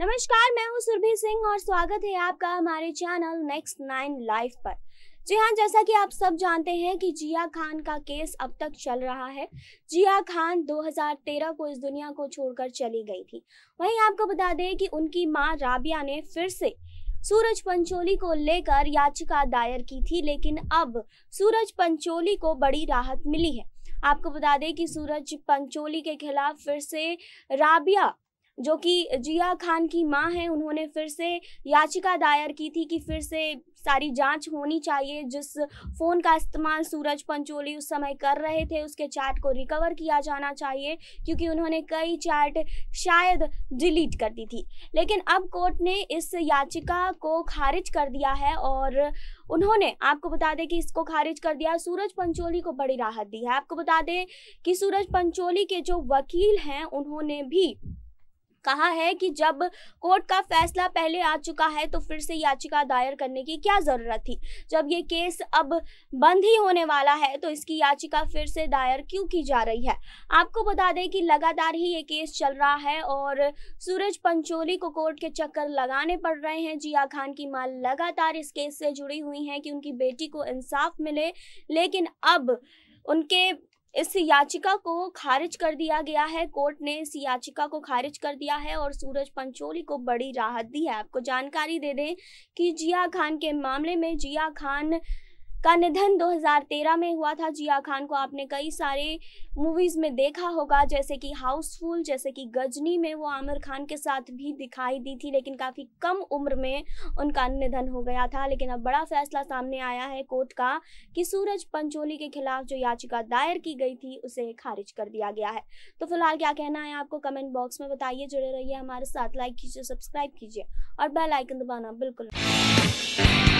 नमस्कार मैं हूं सुरभि सिंह और स्वागत है आपका हमारे चैनल नेक्स्ट नाइन लाइफ पर जी हाँ जैसा कि आप सब जानते हैं कि जिया खान का केस अब तक चल रहा है जिया खान 2013 को इस दुनिया को छोड़कर चली गई थी वहीं आपको बता दें कि उनकी माँ राबिया ने फिर से सूरज पंचोली को लेकर याचिका दायर की थी लेकिन अब सूरज पंचोली को बड़ी राहत मिली है आपको बता दें कि सूरज पंचोली के खिलाफ फिर से राबिया जो कि जिया खान की मां हैं उन्होंने फिर से याचिका दायर की थी कि फिर से सारी जांच होनी चाहिए जिस फ़ोन का इस्तेमाल सूरज पंचोली उस समय कर रहे थे उसके चैट को रिकवर किया जाना चाहिए क्योंकि उन्होंने कई चैट शायद डिलीट कर दी थी लेकिन अब कोर्ट ने इस याचिका को खारिज कर दिया है और उन्होंने आपको बता दें कि इसको खारिज कर दिया सूरज पंचोली को बड़ी राहत दी है आपको बता दें कि सूरज पंचोली के जो वकील हैं उन्होंने भी कहा है कि जब कोर्ट का फैसला पहले आ चुका है तो फिर से याचिका दायर करने की क्या ज़रूरत थी जब ये केस अब बंद ही होने वाला है तो इसकी याचिका फिर से दायर क्यों की जा रही है आपको बता दें कि लगातार ही ये केस चल रहा है और सूरज पंचोली को कोर्ट के चक्कर लगाने पड़ रहे हैं जिया खान की माँ लगातार इस केस से जुड़ी हुई हैं कि उनकी बेटी को इंसाफ मिले लेकिन अब उनके इस याचिका को खारिज कर दिया गया है कोर्ट ने इस याचिका को खारिज कर दिया है और सूरज पंचोली को बड़ी राहत दी है आपको जानकारी दे दें कि जिया खान के मामले में जिया खान का निधन 2013 में हुआ था जिया खान को आपने कई सारे मूवीज़ में देखा होगा जैसे कि हाउसफुल जैसे कि गजनी में वो आमिर खान के साथ भी दिखाई दी थी लेकिन काफ़ी कम उम्र में उनका निधन हो गया था लेकिन अब बड़ा फैसला सामने आया है कोर्ट का कि सूरज पंचोली के खिलाफ जो याचिका दायर की गई थी उसे खारिज कर दिया गया है तो फिलहाल क्या कहना है आपको कमेंट बॉक्स में बताइए जुड़े रहिए हमारे साथ लाइक कीजिए सब्सक्राइब कीजिए और बेल आइकन दबाना बिल्कुल